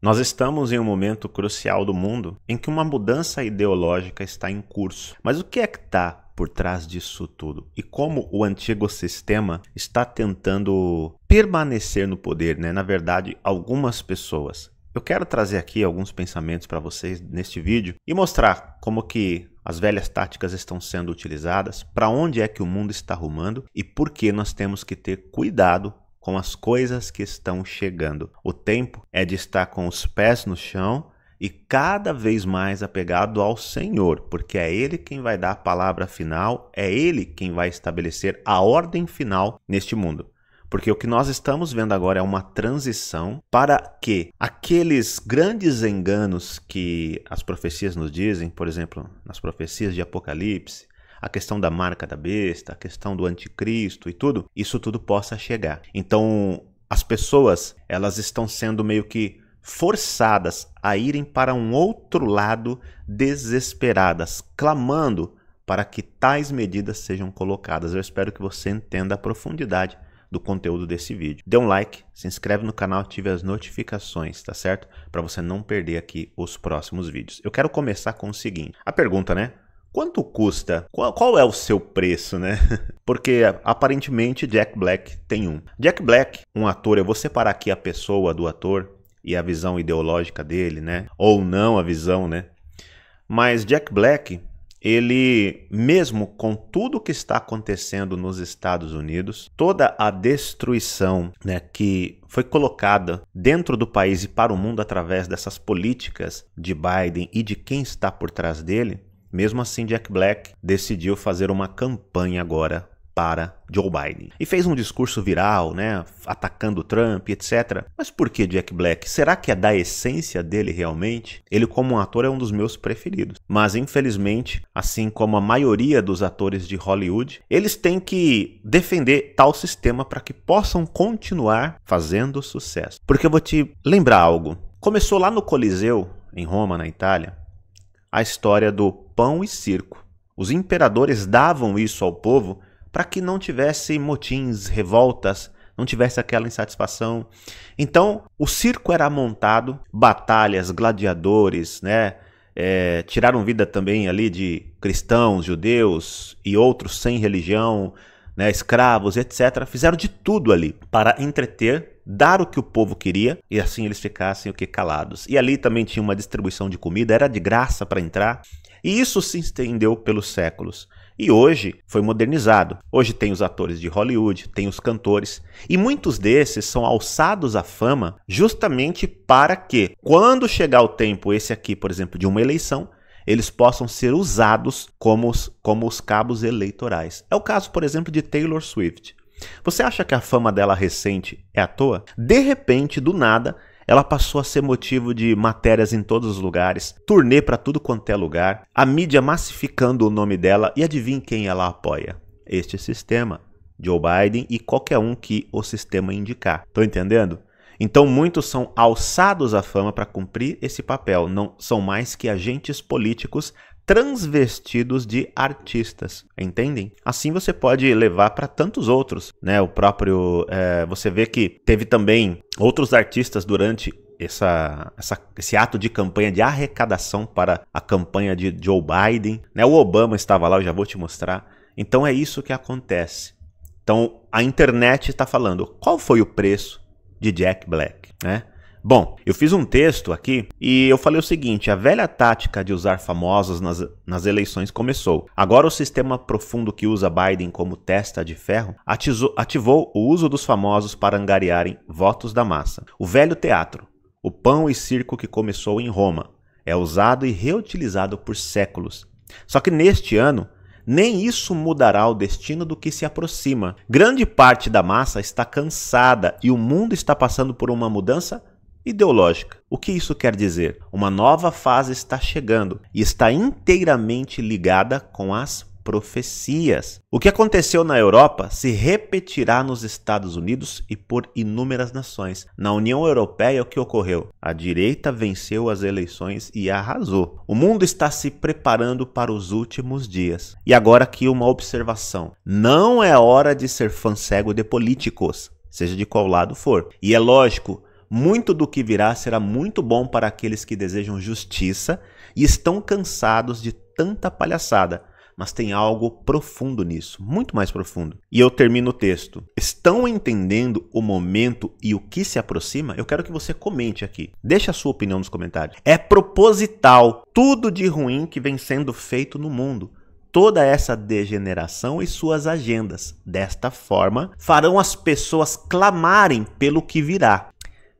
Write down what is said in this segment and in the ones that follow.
Nós estamos em um momento crucial do mundo em que uma mudança ideológica está em curso. Mas o que é que está por trás disso tudo? E como o antigo sistema está tentando permanecer no poder, né? Na verdade, algumas pessoas. Eu quero trazer aqui alguns pensamentos para vocês neste vídeo e mostrar como que as velhas táticas estão sendo utilizadas, para onde é que o mundo está arrumando e por que nós temos que ter cuidado com as coisas que estão chegando. O tempo é de estar com os pés no chão e cada vez mais apegado ao Senhor, porque é Ele quem vai dar a palavra final, é Ele quem vai estabelecer a ordem final neste mundo. Porque o que nós estamos vendo agora é uma transição para que aqueles grandes enganos que as profecias nos dizem, por exemplo, nas profecias de Apocalipse, a questão da marca da besta, a questão do anticristo e tudo, isso tudo possa chegar. Então, as pessoas, elas estão sendo meio que forçadas a irem para um outro lado, desesperadas, clamando para que tais medidas sejam colocadas. Eu espero que você entenda a profundidade do conteúdo desse vídeo. Dê um like, se inscreve no canal, ative as notificações, tá certo? Para você não perder aqui os próximos vídeos. Eu quero começar com o seguinte: a pergunta, né? Quanto custa? Qual, qual, é o seu preço, né? Porque aparentemente Jack Black tem um. Jack Black, um ator, eu vou separar aqui a pessoa do ator e a visão ideológica dele, né? Ou não a visão, né? Mas Jack Black, ele, mesmo com tudo que está acontecendo nos Estados Unidos, toda a destruição né, que foi colocada dentro do país e para o mundo através dessas políticas de Biden e de quem está por trás dele, mesmo assim, Jack Black decidiu fazer uma campanha agora para Joe Biden. E fez um discurso viral, né, atacando Trump, etc. Mas por que Jack Black? Será que é da essência dele realmente? Ele como um ator é um dos meus preferidos. Mas infelizmente, assim como a maioria dos atores de Hollywood, eles têm que defender tal sistema para que possam continuar fazendo sucesso. Porque eu vou te lembrar algo. Começou lá no Coliseu, em Roma, na Itália, a história do pão e circo. Os imperadores davam isso ao povo para que não tivesse motins, revoltas, não tivesse aquela insatisfação. Então, o circo era montado, batalhas, gladiadores, né? É, tiraram vida também ali de cristãos, judeus e outros sem religião, né? escravos, etc. Fizeram de tudo ali para entreter dar o que o povo queria e assim eles ficassem o que calados. E ali também tinha uma distribuição de comida, era de graça para entrar. E isso se estendeu pelos séculos. E hoje foi modernizado. Hoje tem os atores de Hollywood, tem os cantores, e muitos desses são alçados à fama justamente para que, quando chegar o tempo, esse aqui, por exemplo, de uma eleição, eles possam ser usados como os, como os cabos eleitorais. É o caso, por exemplo, de Taylor Swift. Você acha que a fama dela recente é à toa? De repente, do nada, ela passou a ser motivo de matérias em todos os lugares, turnê para tudo quanto é lugar, a mídia massificando o nome dela e adivinhe quem ela apoia? Este sistema, Joe Biden e qualquer um que o sistema indicar. Tô entendendo? Então muitos são alçados à fama para cumprir esse papel, não são mais que agentes políticos transvestidos de artistas, entendem? Assim você pode levar para tantos outros, né? O próprio, é, você vê que teve também outros artistas durante essa, essa, esse ato de campanha de arrecadação para a campanha de Joe Biden, né? O Obama estava lá, eu já vou te mostrar. Então é isso que acontece. Então a internet está falando qual foi o preço de Jack Black, né? Bom, eu fiz um texto aqui e eu falei o seguinte: a velha tática de usar famosos nas, nas eleições começou. Agora, o sistema profundo que usa Biden como testa de ferro atizou, ativou o uso dos famosos para angariarem votos da massa. O velho teatro, o pão e circo que começou em Roma, é usado e reutilizado por séculos. Só que neste ano, nem isso mudará o destino do que se aproxima. Grande parte da massa está cansada e o mundo está passando por uma mudança ideológica. O que isso quer dizer? Uma nova fase está chegando e está inteiramente ligada com as profecias. O que aconteceu na Europa se repetirá nos Estados Unidos e por inúmeras nações. Na União Europeia, o que ocorreu? A direita venceu as eleições e arrasou. O mundo está se preparando para os últimos dias. E agora, aqui uma observação: não é hora de ser fã cego de políticos. Seja de qual lado for. E é lógico, muito do que virá será muito bom para aqueles que desejam justiça e estão cansados de tanta palhaçada. Mas tem algo profundo nisso, muito mais profundo. E eu termino o texto. Estão entendendo o momento e o que se aproxima? Eu quero que você comente aqui. Deixe a sua opinião nos comentários. É proposital tudo de ruim que vem sendo feito no mundo toda essa degeneração e suas agendas. Desta forma, farão as pessoas clamarem pelo que virá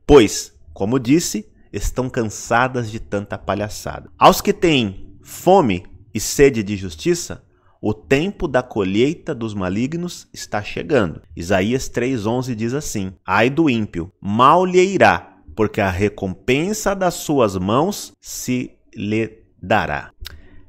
pois, como disse, estão cansadas de tanta palhaçada. Aos que têm fome e sede de justiça, o tempo da colheita dos malignos está chegando. Isaías 3:11 diz assim: Ai do ímpio, mal lhe irá, porque a recompensa das suas mãos se lhe dará.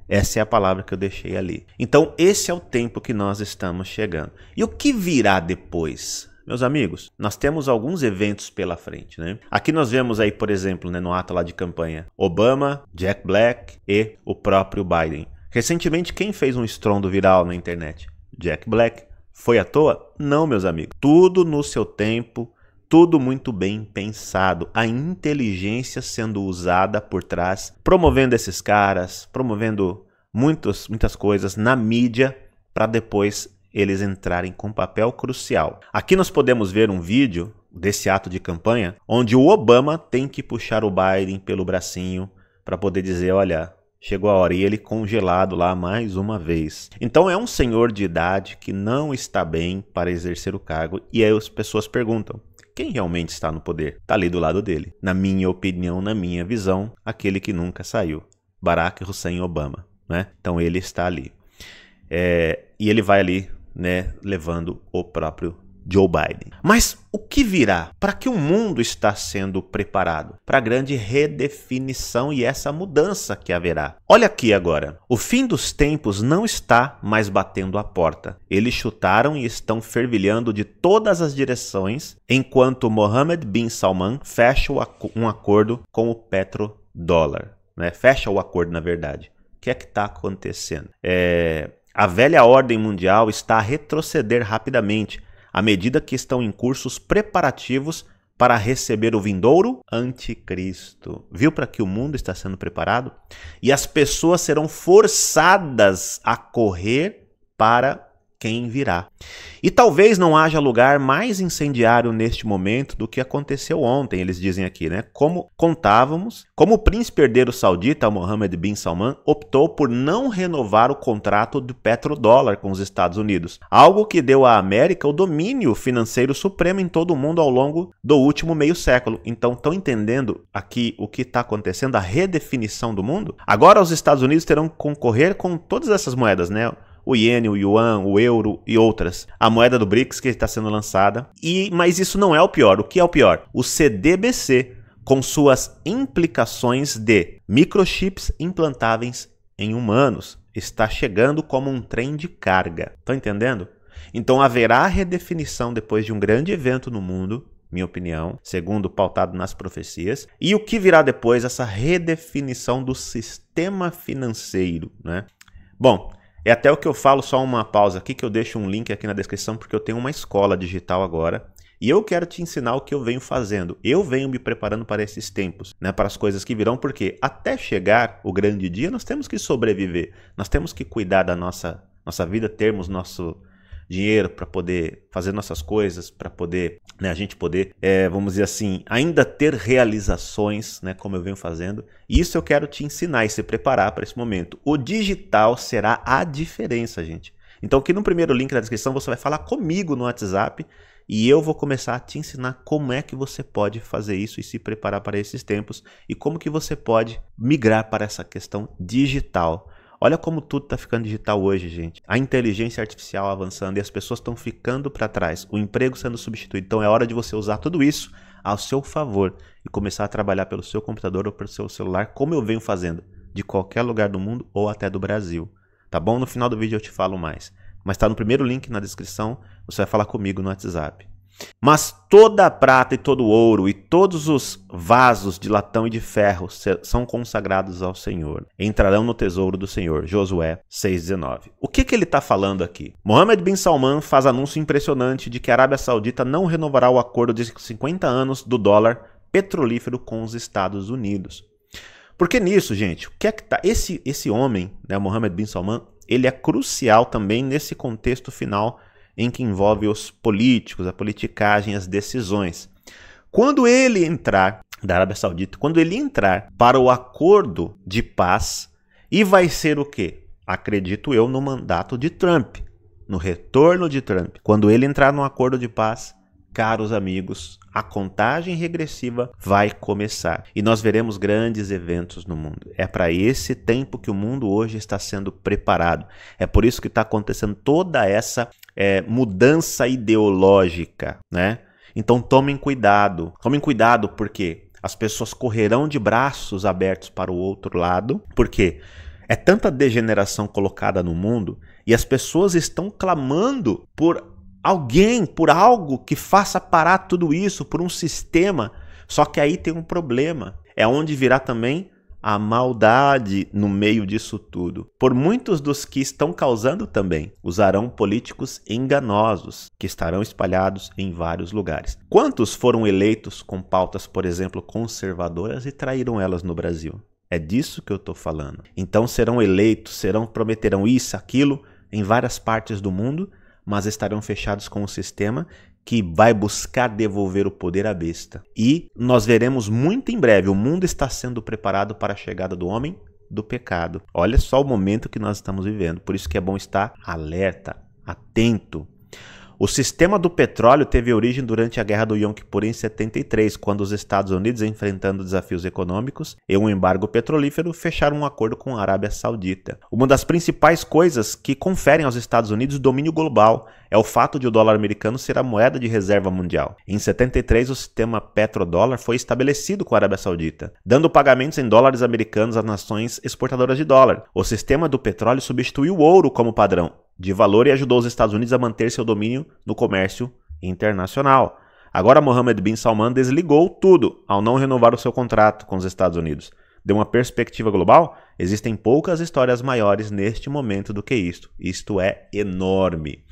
Essa é a palavra que eu deixei ali. Então, esse é o tempo que nós estamos chegando. E o que virá depois? Meus amigos, nós temos alguns eventos pela frente, né? Aqui nós vemos aí, por exemplo, né, no ato lá de campanha, Obama, Jack Black e o próprio Biden. Recentemente, quem fez um estrondo viral na internet? Jack Black. Foi à toa? Não, meus amigos. Tudo no seu tempo, tudo muito bem pensado, a inteligência sendo usada por trás, promovendo esses caras, promovendo muitos, muitas coisas na mídia para depois eles entrarem com um papel crucial. Aqui nós podemos ver um vídeo desse ato de campanha onde o Obama tem que puxar o Biden pelo bracinho para poder dizer, olha, chegou a hora e ele congelado lá mais uma vez. Então é um senhor de idade que não está bem para exercer o cargo e aí as pessoas perguntam: quem realmente está no poder? Está ali do lado dele. Na minha opinião, na minha visão, aquele que nunca saiu, Barack Hussein Obama, né? Então ele está ali. É, e ele vai ali né, levando o próprio Joe Biden. Mas o que virá? Para que o mundo está sendo preparado? Para a grande redefinição e essa mudança que haverá. Olha aqui agora. O fim dos tempos não está mais batendo a porta. Eles chutaram e estão fervilhando de todas as direções, enquanto Mohammed bin Salman fecha um acordo com o petrodólar. Né? Fecha o acordo, na verdade. O que é que está acontecendo? É, a velha ordem mundial está a retroceder rapidamente à medida que estão em curso os preparativos para receber o vindouro anticristo. Viu para que o mundo está sendo preparado? E as pessoas serão forçadas a correr para quem virá. E talvez não haja lugar mais incendiário neste momento do que aconteceu ontem, eles dizem aqui, né? Como contávamos, como o príncipe herdeiro saudita Mohammed bin Salman optou por não renovar o contrato do petrodólar com os Estados Unidos, algo que deu à América o domínio financeiro supremo em todo o mundo ao longo do último meio século. Então, estão entendendo aqui o que está acontecendo, a redefinição do mundo? Agora os Estados Unidos terão que concorrer com todas essas moedas, né? o iene, o yuan, o euro e outras. A moeda do BRICS que está sendo lançada. E mas isso não é o pior. O que é o pior? O CDBC com suas implicações de microchips implantáveis em humanos está chegando como um trem de carga. Estão entendendo? Então haverá redefinição depois de um grande evento no mundo minha opinião, segundo pautado nas profecias, e o que virá depois, essa redefinição do sistema financeiro, né? Bom, é até o que eu falo, só uma pausa aqui, que eu deixo um link aqui na descrição, porque eu tenho uma escola digital agora. E eu quero te ensinar o que eu venho fazendo. Eu venho me preparando para esses tempos, né, para as coisas que virão, porque até chegar o grande dia, nós temos que sobreviver. Nós temos que cuidar da nossa, nossa vida, termos nosso, dinheiro para poder fazer nossas coisas, para poder né, a gente poder, é, vamos dizer assim, ainda ter realizações, né, como eu venho fazendo. isso eu quero te ensinar e se preparar para esse momento. O digital será a diferença, gente. Então, aqui no primeiro link da descrição você vai falar comigo no WhatsApp e eu vou começar a te ensinar como é que você pode fazer isso e se preparar para esses tempos e como que você pode migrar para essa questão digital. Olha como tudo está ficando digital hoje, gente. A inteligência artificial avançando e as pessoas estão ficando para trás, o emprego sendo substituído. Então é hora de você usar tudo isso ao seu favor e começar a trabalhar pelo seu computador ou pelo seu celular, como eu venho fazendo, de qualquer lugar do mundo ou até do Brasil. Tá bom? No final do vídeo eu te falo mais. Mas está no primeiro link na descrição, você vai falar comigo no WhatsApp. Mas toda a prata e todo o ouro e todos os vasos de latão e de ferro são consagrados ao Senhor. Entrarão no tesouro do Senhor. Josué 6,19. O que, que ele está falando aqui? Mohammed bin Salman faz anúncio impressionante de que a Arábia Saudita não renovará o acordo de 50 anos do dólar petrolífero com os Estados Unidos. Porque nisso, gente, o que é que tá? Esse, esse homem, né, Mohammed bin Salman, ele é crucial também nesse contexto final em que envolve os políticos, a politicagem, as decisões. Quando ele entrar da Arábia Saudita, quando ele entrar para o acordo de paz, e vai ser o quê? Acredito eu no mandato de Trump, no retorno de Trump. Quando ele entrar no acordo de paz, caros amigos, a contagem regressiva vai começar e nós veremos grandes eventos no mundo. É para esse tempo que o mundo hoje está sendo preparado. É por isso que está acontecendo toda essa é, mudança ideológica, né? Então tomem cuidado, tomem cuidado porque as pessoas correrão de braços abertos para o outro lado, porque é tanta degeneração colocada no mundo e as pessoas estão clamando por alguém, por algo que faça parar tudo isso, por um sistema. Só que aí tem um problema. É onde virá também a maldade no meio disso tudo. Por muitos dos que estão causando também, usarão políticos enganosos que estarão espalhados em vários lugares. Quantos foram eleitos com pautas, por exemplo, conservadoras e traíram elas no Brasil? É disso que eu estou falando. Então serão eleitos, serão prometerão isso, aquilo em várias partes do mundo mas estarão fechados com o sistema que vai buscar devolver o poder à besta. E nós veremos muito em breve, o mundo está sendo preparado para a chegada do homem do pecado. Olha só o momento que nós estamos vivendo, por isso que é bom estar alerta, atento, o sistema do petróleo teve origem durante a Guerra do Yom Kippur em 73, quando os Estados Unidos, enfrentando desafios econômicos e um embargo petrolífero, fecharam um acordo com a Arábia Saudita. Uma das principais coisas que conferem aos Estados Unidos domínio global é o fato de o dólar americano ser a moeda de reserva mundial. Em 73, o sistema petrodólar foi estabelecido com a Arábia Saudita, dando pagamentos em dólares americanos às nações exportadoras de dólar. O sistema do petróleo substituiu o ouro como padrão de valor e ajudou os Estados Unidos a manter seu domínio no comércio internacional. Agora Mohammed bin Salman desligou tudo ao não renovar o seu contrato com os Estados Unidos. De uma perspectiva global, existem poucas histórias maiores neste momento do que isto. Isto é enorme.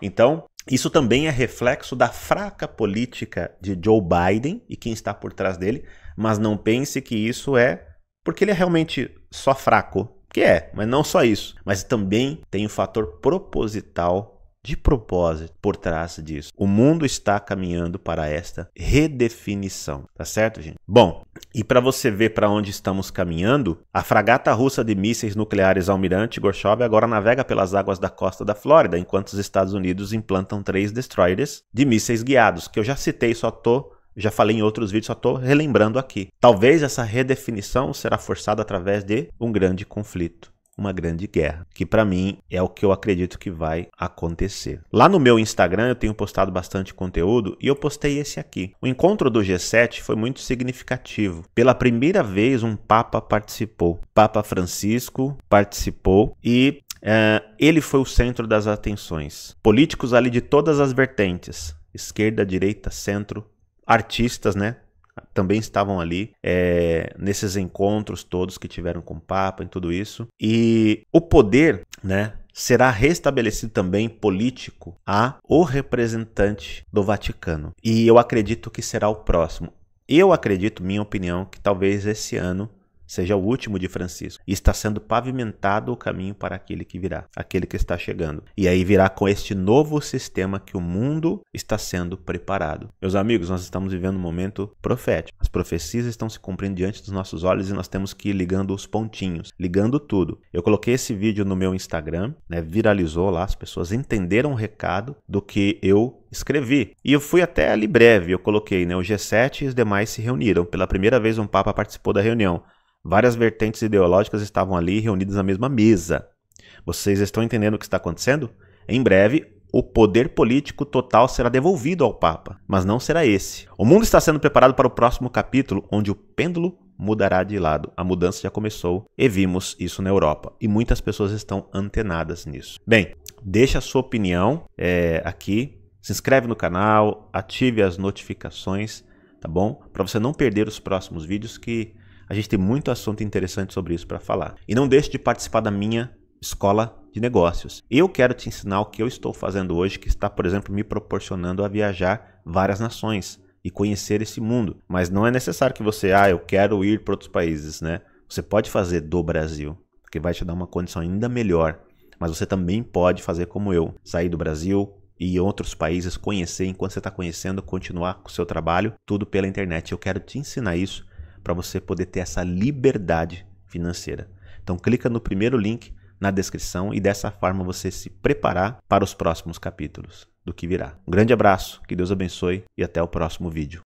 Então, isso também é reflexo da fraca política de Joe Biden e quem está por trás dele, mas não pense que isso é porque ele é realmente só fraco que é, mas não só isso, mas também tem o um fator proposital de propósito por trás disso. O mundo está caminhando para esta redefinição, tá certo, gente? Bom, e para você ver para onde estamos caminhando, a fragata russa de mísseis nucleares Almirante Gorshov agora navega pelas águas da costa da Flórida, enquanto os Estados Unidos implantam três destroyers de mísseis guiados, que eu já citei, só tô já falei em outros vídeos, só estou relembrando aqui. Talvez essa redefinição será forçada através de um grande conflito uma grande guerra, que para mim é o que eu acredito que vai acontecer. Lá no meu Instagram eu tenho postado bastante conteúdo e eu postei esse aqui. O encontro do G7 foi muito significativo. Pela primeira vez um papa participou. Papa Francisco participou e eh, ele foi o centro das atenções. Políticos ali de todas as vertentes, esquerda, direita, centro, artistas, né? Também estavam ali é, nesses encontros todos que tiveram com o Papa e tudo isso. E o poder, né? será restabelecido também político a o representante do Vaticano. E eu acredito que será o próximo. Eu acredito, minha opinião, que talvez esse ano seja o último de Francisco. E está sendo pavimentado o caminho para aquele que virá, aquele que está chegando. E aí virá com este novo sistema que o mundo está sendo preparado. Meus amigos, nós estamos vivendo um momento profético. As profecias estão se cumprindo diante dos nossos olhos e nós temos que ir ligando os pontinhos, ligando tudo. Eu coloquei esse vídeo no meu Instagram, né, viralizou lá, as pessoas entenderam o recado do que eu escrevi. E eu fui até ali breve, eu coloquei, né? O G7 e os demais se reuniram. Pela primeira vez, um Papa participou da reunião. Várias vertentes ideológicas estavam ali reunidas na mesma mesa. Vocês estão entendendo o que está acontecendo? Em breve, o poder político total será devolvido ao Papa, mas não será esse. O mundo está sendo preparado para o próximo capítulo, onde o pêndulo mudará de lado. A mudança já começou e vimos isso na Europa. E muitas pessoas estão antenadas nisso. Bem, deixa a sua opinião é, aqui. Se inscreve no canal, ative as notificações, tá bom? Para você não perder os próximos vídeos que a gente tem muito assunto interessante sobre isso para falar. E não deixe de participar da minha escola de negócios. Eu quero te ensinar o que eu estou fazendo hoje, que está, por exemplo, me proporcionando a viajar várias nações e conhecer esse mundo. Mas não é necessário que você, ah, eu quero ir para outros países, né? Você pode fazer do Brasil, que vai te dar uma condição ainda melhor. Mas você também pode fazer como eu, sair do Brasil, e outros países, conhecer enquanto você está conhecendo, continuar com o seu trabalho, tudo pela internet. Eu quero te ensinar isso para você poder ter essa liberdade financeira. Então clica no primeiro link na descrição e dessa forma você se preparar para os próximos capítulos do que virá. Um grande abraço, que Deus abençoe e até o próximo vídeo.